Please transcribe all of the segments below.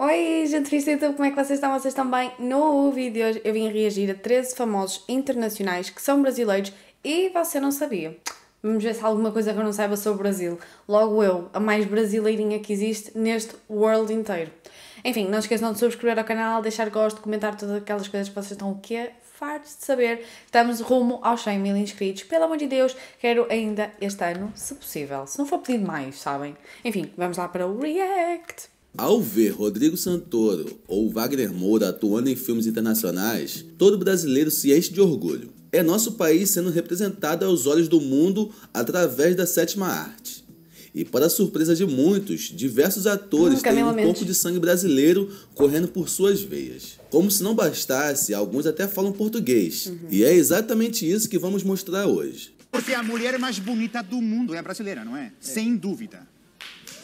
Oi, gente fixe YouTube, como é que vocês estão? Vocês estão bem? No vídeo hoje eu vim reagir a 13 famosos internacionais que são brasileiros e você não sabia. Vamos ver se há alguma coisa que eu não saiba sobre o Brasil. Logo eu, a mais brasileirinha que existe neste world inteiro. Enfim, não esqueçam de subscrever ao canal, deixar gosto, comentar todas aquelas coisas que vocês estão o quê? Fartos de saber. Estamos rumo aos 100 mil inscritos. Pelo amor de Deus, quero ainda este ano, se possível. Se não for pedido mais, sabem? Enfim, vamos lá para o React. Ao ver Rodrigo Santoro ou Wagner Moura atuando em filmes internacionais, todo brasileiro se enche de orgulho. É nosso país sendo representado aos olhos do mundo através da sétima arte. E para surpresa de muitos, diversos atores Nunca têm um pouco de sangue brasileiro correndo por suas veias. Como se não bastasse, alguns até falam português. Uhum. E é exatamente isso que vamos mostrar hoje. Porque a mulher mais bonita do mundo é brasileira, não é? é. Sem dúvida.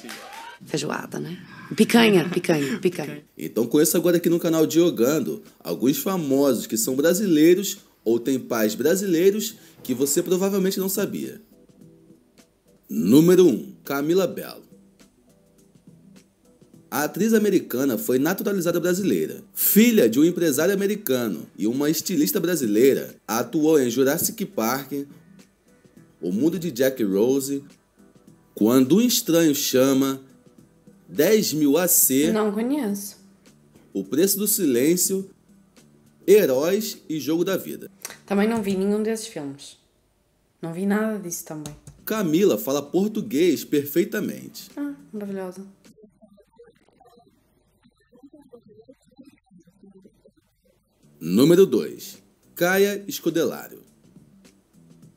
Sim. Feijoada, né? Picanha, picanha, picanha. Então conheça agora aqui no canal Diogando alguns famosos que são brasileiros ou têm pais brasileiros que você provavelmente não sabia. Número 1. Camila Belo. A atriz americana foi naturalizada brasileira. Filha de um empresário americano e uma estilista brasileira, atuou em Jurassic Park, O Mundo de Jack Rose, Quando um Estranho Chama, 10 mil AC. Não conheço. O Preço do Silêncio, Heróis e Jogo da Vida. Também não vi nenhum desses filmes. Não vi nada disso também. Camila fala português perfeitamente. Ah, maravilhosa. Número 2. Caia Escodelário.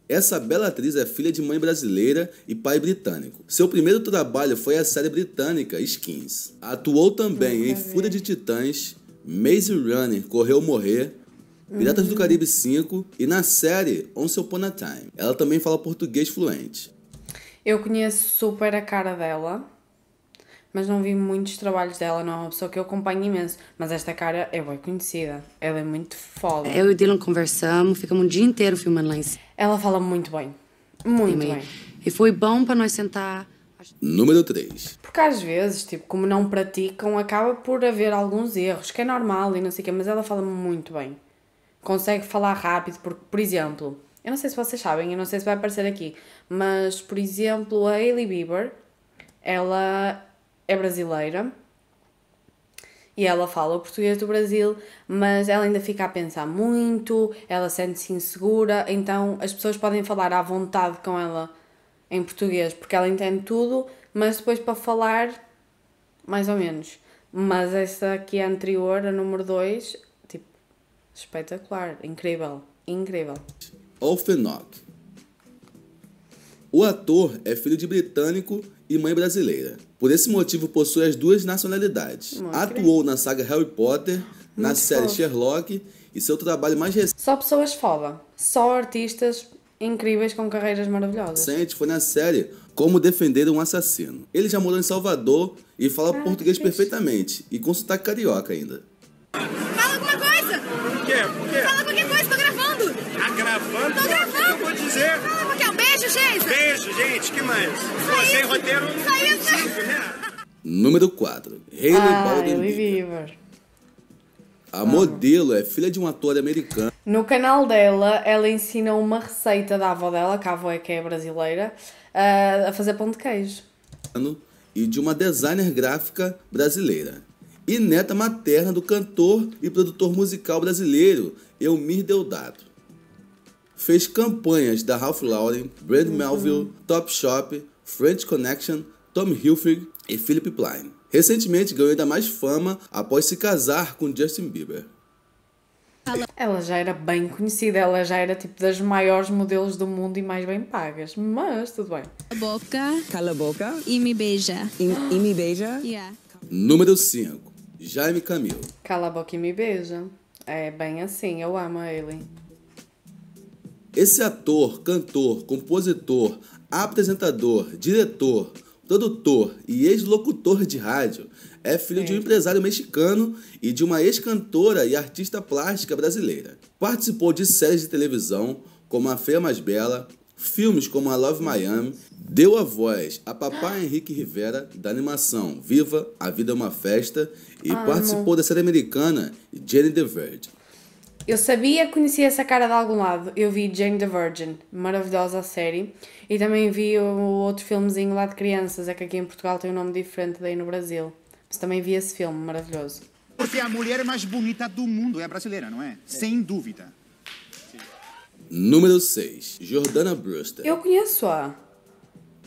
Essa bela atriz é filha de mãe brasileira e pai britânico. Seu primeiro trabalho foi a série britânica Skins. Atuou também em Fúria de Titãs, Maze Runner, Correu Morrer, Piratas uhum. do Caribe 5 e na série Once Upon a Time. Ela também fala português fluente. Eu conheço super a cara dela mas não vi muitos trabalhos dela, não é uma pessoa que eu acompanho imenso. Mas esta cara é bem conhecida, ela é muito foda. Eu e o Dylan conversamos, ficamos um dia inteiro filmando lá em cima. Ela fala muito bem, muito bem. E foi bom para nós sentar. Número 3. Porque às vezes, tipo, como não praticam, acaba por haver alguns erros, que é normal e não sei o quê, mas ela fala muito bem. Consegue falar rápido, porque, por exemplo, eu não sei se vocês sabem, eu não sei se vai aparecer aqui, mas, por exemplo, a Hailey Bieber, ela é brasileira e ela fala o português do Brasil, mas ela ainda fica a pensar muito, ela sente-se insegura, então as pessoas podem falar à vontade com ela em português, porque ela entende tudo, mas depois para falar, mais ou menos. Mas essa aqui é anterior, a número 2, tipo, espetacular, incrível, incrível. Olfenock. O ator é filho de britânico e mãe brasileira. Por esse motivo, possui as duas nacionalidades. Atuou na saga Harry Potter, na série fofo. Sherlock e seu trabalho mais recente. Só pessoas foda. Só artistas incríveis com carreiras maravilhosas. Sente, foi na série Como Defender um Assassino. Ele já morou em Salvador e fala ah, português perfeitamente. E com sotaque carioca ainda. que mais. Pô, sem roteiro. Número 4. Hailey ah, Baldwin A modelo é filha de um ator americano. No canal dela, ela ensina uma receita da avó dela, que a avó é que é brasileira, eh, a fazer pão de queijo. E de uma designer gráfica brasileira. E neta materna do cantor e produtor musical brasileiro, Elmir Deodato fez campanhas da Ralph Lauren, Brand uhum. Melville, Topshop, French Connection, Tom Hilfiger e Philip Plein. Recentemente ganhou ainda mais fama após se casar com Justin Bieber. Ela já era bem conhecida, ela já era tipo das maiores modelos do mundo e mais bem pagas, mas tudo bem. A boca. Cala a boca. E me beija. E, e me beija. Yeah. Número 5. Jaime Camilo. Cala a boca e me beija. É bem assim, eu amo ele. Esse ator, cantor, compositor, apresentador, diretor, produtor e ex-locutor de rádio, é filho é. de um é. empresário mexicano e de uma ex-cantora e artista plástica brasileira. Participou de séries de televisão como A Feia Mais Bela, filmes como A Love Miami, deu a voz a Papai Henrique Rivera da animação Viva, A Vida é uma Festa e Amo. participou da série americana Jenny the Virgin. Eu sabia que conhecia essa cara de algum lado. Eu vi Jane the Virgin, maravilhosa série. E também vi o outro filmezinho lá de crianças, é que aqui em Portugal tem um nome diferente daí no Brasil. Mas também vi esse filme, maravilhoso. Porque é a mulher mais bonita do mundo é a brasileira, não é? é. Sem dúvida. Sim. Número 6. Jordana Brewster. Eu conheço-a.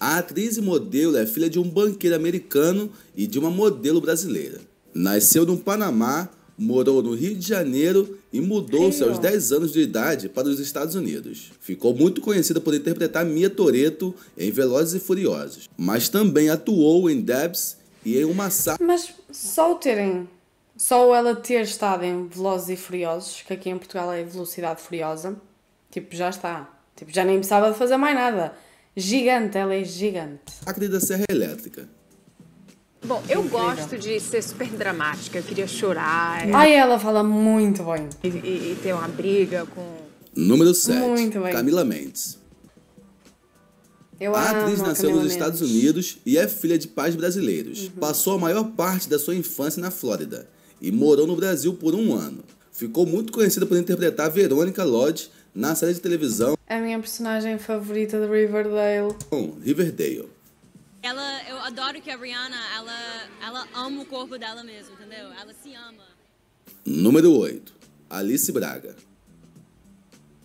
A atriz e modelo é filha de um banqueiro americano e de uma modelo brasileira. Nasceu no Panamá, morou no Rio de Janeiro e mudou-se aos 10 anos de idade para os Estados Unidos. Ficou muito conhecida por interpretar Mia Toreto em Velozes e Furiosos, mas também atuou em Debs e em uma saga. Mas só o terem, só ela ter estado em Velozes e Furiosos, que aqui em Portugal é Velocidade Furiosa, tipo já está, tipo já nem precisava de fazer mais nada. Gigante, ela é gigante. A querida Serra Elétrica, Bom, eu Incrível. gosto de ser super dramática, eu queria chorar. É. Aí ela fala muito bem. E, e, e ter uma briga com. Número 7. Muito bem. Camila Mendes. Eu a atriz nasceu nos Estados Mendes. Unidos e é filha de pais brasileiros. Uhum. Passou a maior parte da sua infância na Flórida e morou no Brasil por um ano. Ficou muito conhecida por interpretar Verônica Lodge na série de televisão. É a minha personagem favorita do Riverdale. Bom, Riverdale ela, eu adoro que a Rihanna, ela, ela ama o corpo dela mesmo, entendeu? Ela se ama. Número 8. Alice Braga.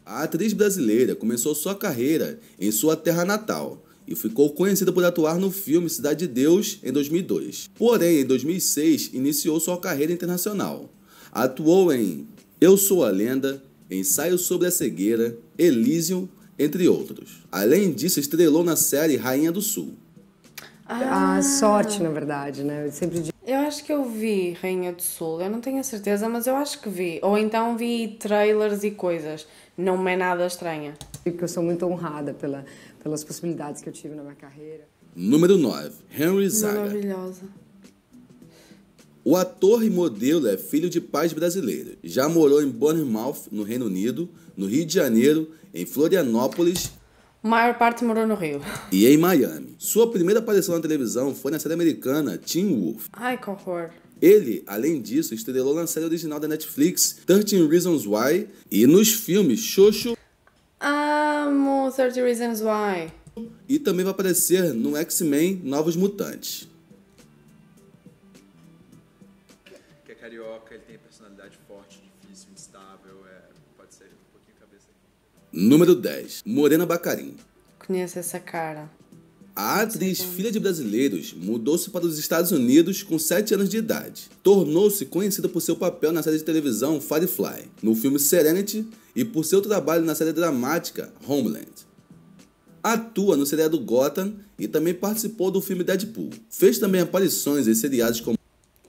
A atriz brasileira começou sua carreira em sua terra natal e ficou conhecida por atuar no filme Cidade de Deus em 2002. Porém, em 2006 iniciou sua carreira internacional. Atuou em Eu Sou a Lenda, Ensaio sobre a Cegueira, Elysium, entre outros. Além disso, estrelou na série Rainha do Sul. Ah. A sorte, na verdade, né? Eu sempre digo. Eu acho que eu vi Rainha do Sul, eu não tenho a certeza, mas eu acho que vi. Ou então vi trailers e coisas. Não é nada estranha. Porque eu sou muito honrada pela, pelas possibilidades que eu tive na minha carreira. Número 9, Henry Zaga. Maravilhosa. O ator e modelo é filho de pais brasileiros. Já morou em Bournemouth, no Reino Unido, no Rio de Janeiro, em Florianópolis a maior parte morou no Rio. E em Miami. Sua primeira aparição na televisão foi na série americana Teen Wolf. Ai, que horror. Ele, além disso, estrelou na série original da Netflix, 13 Reasons Why, e nos filmes Xoxo... Amo 13 Reasons Why. E também vai aparecer no X-Men Novos Mutantes. Que é carioca, ele tem personalidade forte, difícil, instável, é... pode ser um pouquinho cabeça aqui. Número 10. Morena Bacarim. Conheço essa cara. A atriz, filha de brasileiros, mudou-se para os Estados Unidos com 7 anos de idade. Tornou-se conhecida por seu papel na série de televisão Firefly, no filme Serenity e por seu trabalho na série dramática Homeland. Atua no seriado Gotham e também participou do filme Deadpool. Fez também aparições em seriados como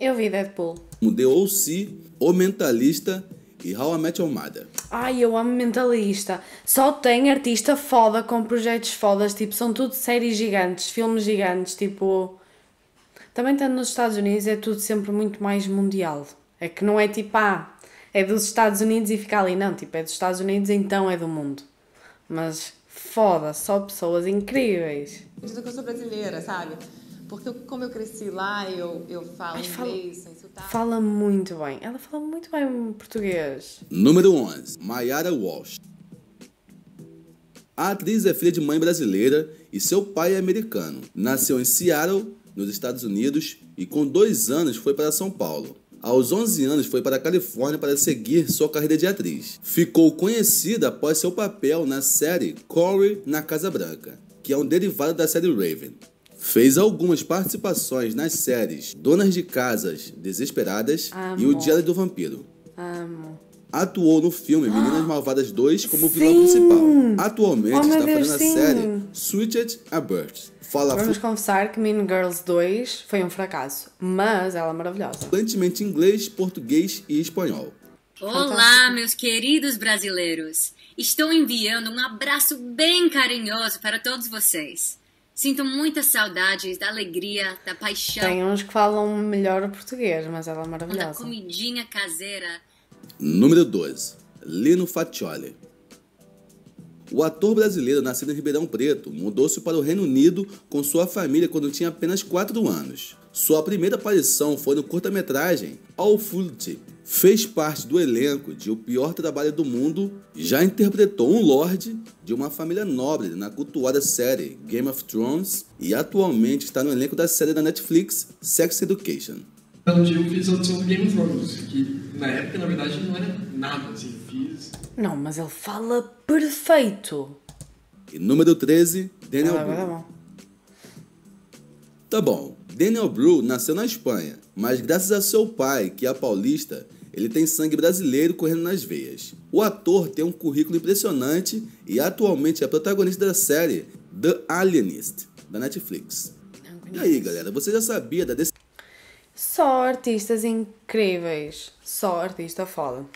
Eu vi Deadpool. The O.C., O Mentalista e How I Met Your Mother. Ai, eu amo Mentalista. Só tem artista foda com projetos fodas, tipo, são tudo séries gigantes, filmes gigantes, tipo... Também estando nos Estados Unidos é tudo sempre muito mais mundial. É que não é tipo, ah, é dos Estados Unidos e fica ali. Não, tipo, é dos Estados Unidos, então é do mundo. Mas foda, só pessoas incríveis. eu coisa brasileira, sabe? Porque eu, como eu cresci lá, eu, eu falo Mas inglês, fala, sem sotaque. Fala muito bem. Ela fala muito bem português. Número 11. Mayara Walsh. A atriz é filha de mãe brasileira e seu pai é americano. Nasceu em Seattle, nos Estados Unidos, e com dois anos foi para São Paulo. Aos 11 anos foi para a Califórnia para seguir sua carreira de atriz. Ficou conhecida após seu papel na série Corey na Casa Branca, que é um derivado da série Raven. Fez algumas participações nas séries Donas de Casas Desesperadas e O Diário do Vampiro. Amo. Atuou no filme Meninas ah! Malvadas 2 como vilão principal. Atualmente oh, está Deus, fazendo sim. a série Switched a Birth. Fala Vamos confessar que Mean Girls 2 foi um fracasso, mas ela é maravilhosa. Fluentemente inglês, português e espanhol. Olá, meus queridos brasileiros! Estou enviando um abraço bem carinhoso para todos vocês. Sinto muitas saudades da alegria, da paixão. Tem uns que falam melhor o português, mas ela é maravilhosa. Da comidinha caseira. Número 12. Lino Faccioli. O ator brasileiro, nascido em Ribeirão Preto, mudou-se para o Reino Unido com sua família quando tinha apenas 4 anos. Sua primeira aparição foi no curta-metragem All Full Tip, fez parte do elenco de O Pior Trabalho do Mundo já interpretou um lord de uma família nobre na cultuada série Game of Thrones e atualmente está no elenco da série da Netflix Sex Education. Belo dia eu fiz audição do Game of Thrones, que na época, na verdade, não era nada assim, fiz... Não, mas ele fala perfeito! E número 13, Daniel Blue. Tá bom, Daniel Blue nasceu na Espanha, mas graças a seu pai, que é paulista, ele tem sangue brasileiro correndo nas veias. O ator tem um currículo impressionante e atualmente é protagonista da série The Alienist, da Netflix. E aí, galera, você já sabia da decisão? Só artistas incríveis. Só artista foda.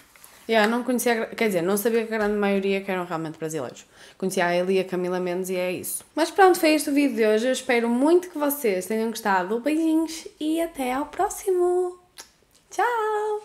Yeah, não conhecia, quer dizer, não sabia que a grande maioria que eram realmente brasileiros. Conhecia a Eli e a Camila Mendes e é isso. Mas pronto, foi este o vídeo de hoje. Eu espero muito que vocês tenham gostado. Beijinhos e até ao próximo. Tchau!